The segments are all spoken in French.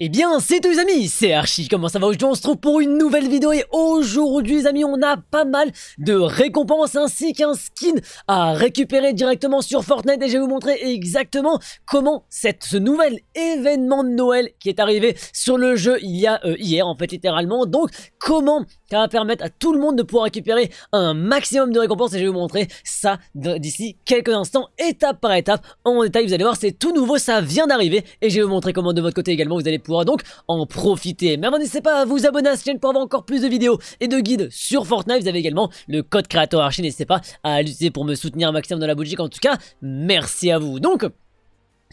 Eh bien, c'est tous les amis, c'est Archie, comment ça va Aujourd'hui, on se trouve pour une nouvelle vidéo et aujourd'hui, les amis, on a pas mal de récompenses ainsi qu'un skin à récupérer directement sur Fortnite et je vais vous montrer exactement comment cette, ce nouvel événement de Noël qui est arrivé sur le jeu il y a euh, hier, en fait, littéralement, donc comment ça va permettre à tout le monde de pouvoir récupérer un maximum de récompenses et je vais vous montrer ça d'ici quelques instants, étape par étape, en détail, vous allez voir, c'est tout nouveau, ça vient d'arriver et je vais vous montrer comment de votre côté également vous allez pouvoir donc en profiter. Mais n'hésitez pas à vous abonner à cette chaîne pour avoir encore plus de vidéos et de guides sur Fortnite, vous avez également le code créateur archi, n'hésitez pas à l'utiliser pour me soutenir maximum dans la boutique en tout cas, merci à vous. Donc,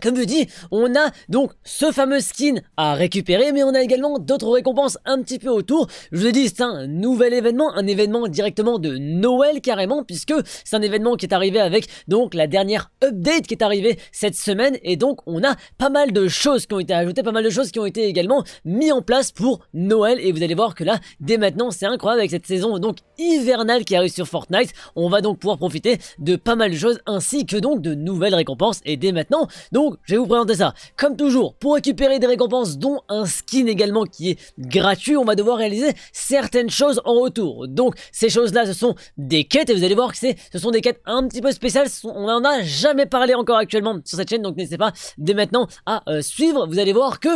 comme je dis, on a donc ce fameux skin à récupérer, mais on a également d'autres récompenses un petit peu autour. Je vous ai dit, c'est un nouvel événement, un événement directement de Noël carrément, puisque c'est un événement qui est arrivé avec donc la dernière update qui est arrivée cette semaine, et donc on a pas mal de choses qui ont été ajoutées, pas mal de choses qui ont été également mises en place pour Noël, et vous allez voir que là, dès maintenant, c'est incroyable avec cette saison donc hivernale qui arrive sur Fortnite, on va donc pouvoir profiter de pas mal de choses, ainsi que donc de nouvelles récompenses, et dès maintenant, donc je vais vous présenter ça. Comme toujours, pour récupérer des récompenses, dont un skin également qui est gratuit, on va devoir réaliser certaines choses en retour. Donc, ces choses-là, ce sont des quêtes, et vous allez voir que ce sont des quêtes un petit peu spéciales. On n'en a jamais parlé encore actuellement sur cette chaîne, donc n'hésitez pas dès maintenant à euh, suivre. Vous allez voir que...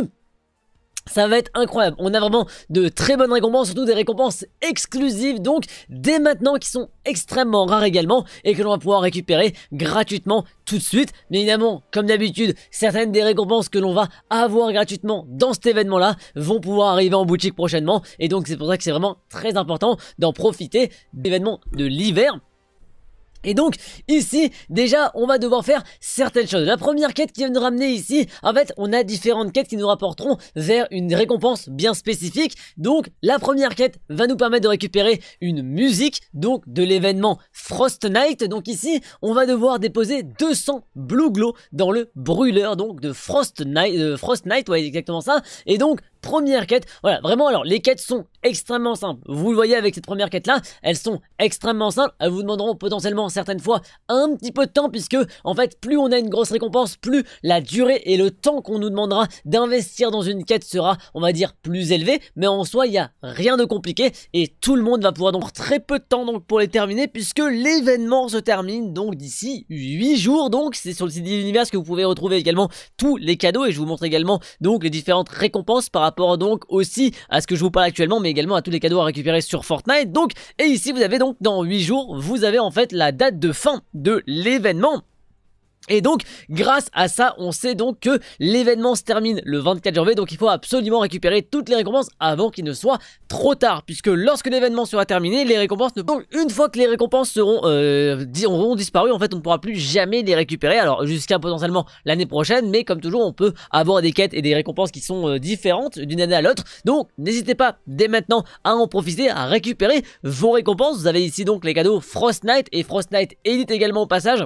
Ça va être incroyable. On a vraiment de très bonnes récompenses, surtout des récompenses exclusives, donc dès maintenant qui sont extrêmement rares également et que l'on va pouvoir récupérer gratuitement tout de suite. Mais évidemment, comme d'habitude, certaines des récompenses que l'on va avoir gratuitement dans cet événement-là vont pouvoir arriver en boutique prochainement et donc c'est pour ça que c'est vraiment très important d'en profiter d'événements de l'hiver et donc, ici, déjà, on va devoir faire certaines choses. La première quête qui va nous ramener ici, en fait, on a différentes quêtes qui nous rapporteront vers une récompense bien spécifique. Donc, la première quête va nous permettre de récupérer une musique, donc de l'événement Frost Night. Donc ici, on va devoir déposer 200 Blue Glow dans le brûleur, donc de Frost Night, Frost Night, ouais, exactement ça. Et donc, première quête. Voilà, vraiment, alors les quêtes sont extrêmement simple, Vous le voyez avec cette première quête là, elles sont extrêmement simples. Elles vous demanderont potentiellement certaines fois un petit peu de temps puisque en fait plus on a une grosse récompense, plus la durée et le temps qu'on nous demandera d'investir dans une quête sera on va dire plus élevé. Mais en soi il n'y a rien de compliqué et tout le monde va pouvoir donc très peu de temps donc pour les terminer puisque l'événement se termine donc d'ici 8 jours donc c'est sur le site de l'univers que vous pouvez retrouver également tous les cadeaux et je vous montre également donc les différentes récompenses par rapport donc aussi à ce que je vous parle actuellement mais également à tous les cadeaux à récupérer sur Fortnite. Donc, et ici, vous avez donc dans 8 jours, vous avez en fait la date de fin de l'événement. Et donc, grâce à ça, on sait donc que l'événement se termine le 24 janvier, donc il faut absolument récupérer toutes les récompenses avant qu'il ne soit trop tard, puisque lorsque l'événement sera terminé, les récompenses ne... Donc, une fois que les récompenses seront euh, auront disparu, en fait, on ne pourra plus jamais les récupérer, alors jusqu'à potentiellement l'année prochaine, mais comme toujours, on peut avoir des quêtes et des récompenses qui sont euh, différentes d'une année à l'autre, donc n'hésitez pas dès maintenant à en profiter, à récupérer vos récompenses, vous avez ici donc les cadeaux Frost Knight et Frost Knight Elite également au passage,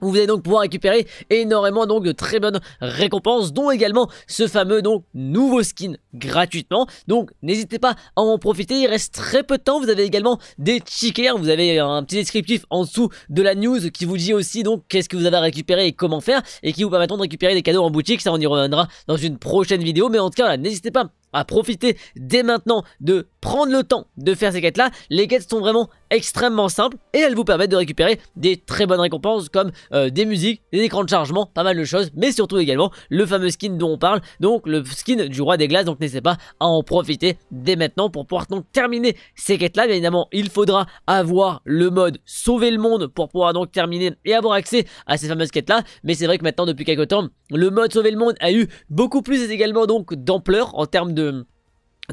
vous allez donc pouvoir récupérer énormément donc de très bonnes récompenses, dont également ce fameux donc nouveau skin gratuitement. Donc n'hésitez pas à en profiter, il reste très peu de temps. Vous avez également des tickets, vous avez un petit descriptif en dessous de la news qui vous dit aussi donc qu'est-ce que vous avez à récupérer et comment faire et qui vous permettront de récupérer des cadeaux en boutique. Ça on y reviendra dans une prochaine vidéo, mais en tout cas n'hésitez pas à profiter dès maintenant de prendre le temps de faire ces quêtes-là. Les quêtes sont vraiment extrêmement simples et elles vous permettent de récupérer des très bonnes récompenses comme euh, des musiques, des écrans de chargement, pas mal de choses, mais surtout également le fameux skin dont on parle, donc le skin du roi des glaces, donc n'hésitez pas à en profiter dès maintenant pour pouvoir donc terminer ces quêtes-là. Bien évidemment, il faudra avoir le mode sauver le monde pour pouvoir donc terminer et avoir accès à ces fameuses quêtes-là, mais c'est vrai que maintenant depuis quelques temps, le mode sauver le monde a eu beaucoup plus également donc d'ampleur en termes de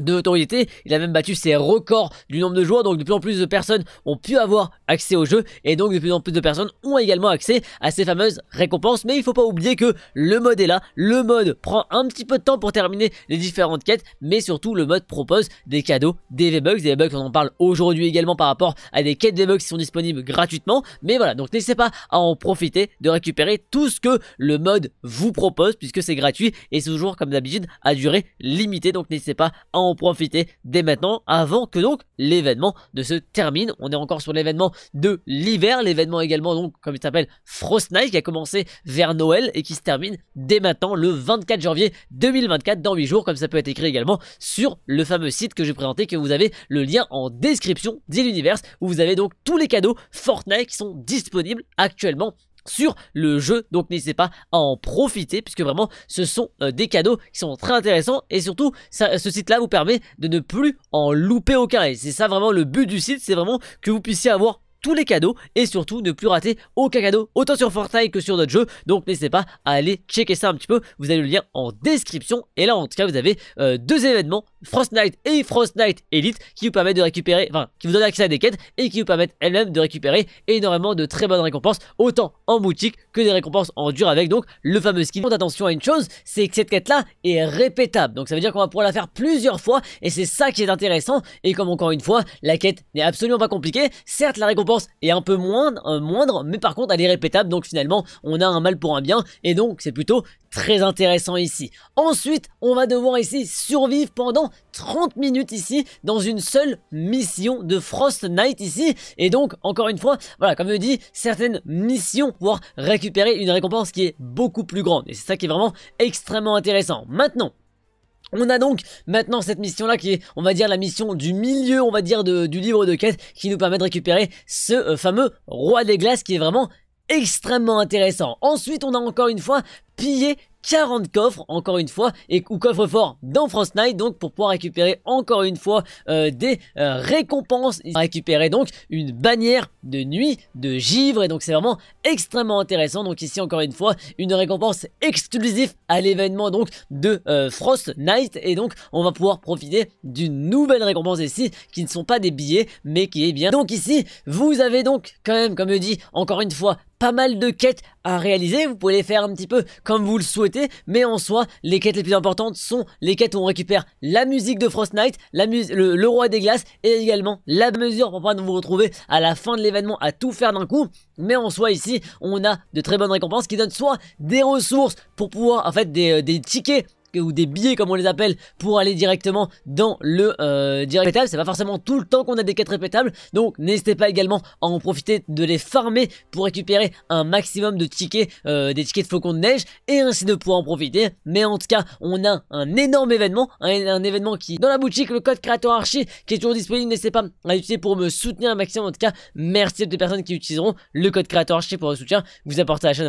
de notoriété. Il a même battu ses records du nombre de joueurs, donc de plus en plus de personnes ont pu avoir accès au jeu, et donc de plus en plus de personnes ont également accès à ces fameuses récompenses. Mais il faut pas oublier que le mode est là, le mode prend un petit peu de temps pour terminer les différentes quêtes, mais surtout le mode propose des cadeaux, des V-Bucks, des V-Bucks on en parle aujourd'hui également par rapport à des quêtes V-Bucks qui sont disponibles gratuitement, mais voilà, donc n'hésitez pas à en profiter, de récupérer tout ce que le mode vous propose, puisque c'est gratuit, et c'est toujours comme d'habitude à durée limitée, donc n'hésitez pas à en en profiter dès maintenant avant que donc l'événement ne se termine. On est encore sur l'événement de l'hiver, l'événement également donc comme il s'appelle Frost Night qui a commencé vers Noël et qui se termine dès maintenant le 24 janvier 2024 dans 8 jours comme ça peut être écrit également sur le fameux site que j'ai présenté que vous avez le lien en description d'Illuniverse Universe où vous avez donc tous les cadeaux Fortnite qui sont disponibles actuellement sur le jeu. Donc n'hésitez pas à en profiter puisque vraiment ce sont euh, des cadeaux qui sont très intéressants et surtout ce site là vous permet de ne plus en louper aucun. Et c'est ça vraiment le but du site, c'est vraiment que vous puissiez avoir tous les cadeaux et surtout ne plus rater aucun cadeau autant sur Fortnite que sur d'autres jeux Donc n'hésitez pas à aller checker ça un petit peu. Vous avez le lien en description. Et là en tout cas vous avez euh, deux événements, Frost Knight et Frost Knight Elite qui vous permettent de récupérer, enfin qui vous donnent accès à des quêtes et qui vous permettent elles-mêmes de récupérer énormément de très bonnes récompenses autant en boutique que des récompenses en dur avec donc le fameux skin. Attention à une chose, c'est que cette quête là est répétable. Donc ça veut dire qu'on va pouvoir la faire plusieurs fois et c'est ça qui est intéressant. Et comme encore une fois la quête n'est absolument pas compliquée, certes la récompense est un peu moindre, euh, moindre, mais par contre elle est répétable, donc finalement on a un mal pour un bien, et donc c'est plutôt très intéressant ici. Ensuite, on va devoir ici survivre pendant 30 minutes ici, dans une seule mission de Frost Knight ici, et donc encore une fois, voilà, comme je dis, certaines missions pour récupérer une récompense qui est beaucoup plus grande, et c'est ça qui est vraiment extrêmement intéressant. Maintenant, on a donc maintenant cette mission-là qui est, on va dire, la mission du milieu, on va dire, du livre de quête qui nous permet de récupérer ce euh, fameux roi des glaces qui est vraiment extrêmement intéressant. Ensuite, on a encore une fois pillé 40 coffres, encore une fois, et ou coffre fort dans Frost Night, donc pour pouvoir récupérer encore une fois euh, des euh, récompenses. récupérer donc une bannière de nuit de givre, et donc c'est vraiment extrêmement intéressant. Donc ici, encore une fois, une récompense exclusive à l'événement donc de euh, Frost Night, et donc on va pouvoir profiter d'une nouvelle récompense ici, qui ne sont pas des billets, mais qui est bien. Donc ici, vous avez donc quand même, comme je dis, encore une fois, pas mal de quêtes à réaliser, vous pouvez les faire un petit peu comme vous le souhaitez, mais en soi, les quêtes les plus importantes sont les quêtes où on récupère la musique de Frost Knight, le, roi des glaces, et également la mesure pour pouvoir vous retrouver à la fin de l'événement à tout faire d'un coup, mais en soi ici, on a de très bonnes récompenses qui donnent soit des ressources pour pouvoir, en fait, des, euh, des tickets ou des billets comme on les appelle pour aller directement dans le euh, direct répétable. C'est pas forcément tout le temps qu'on a des quêtes répétables. Donc n'hésitez pas également à en profiter de les farmer pour récupérer un maximum de tickets, euh, des tickets de flocons de neige et ainsi de pouvoir en profiter. Mais en tout cas, on a un énorme événement, un, événement qui dans la boutique, le code créateur archi qui est toujours disponible. N'hésitez pas à l'utiliser pour me soutenir un maximum. En tout cas, merci à toutes les personnes qui utiliseront le code créateur archi pour le soutien. Vous apportez à la chaîne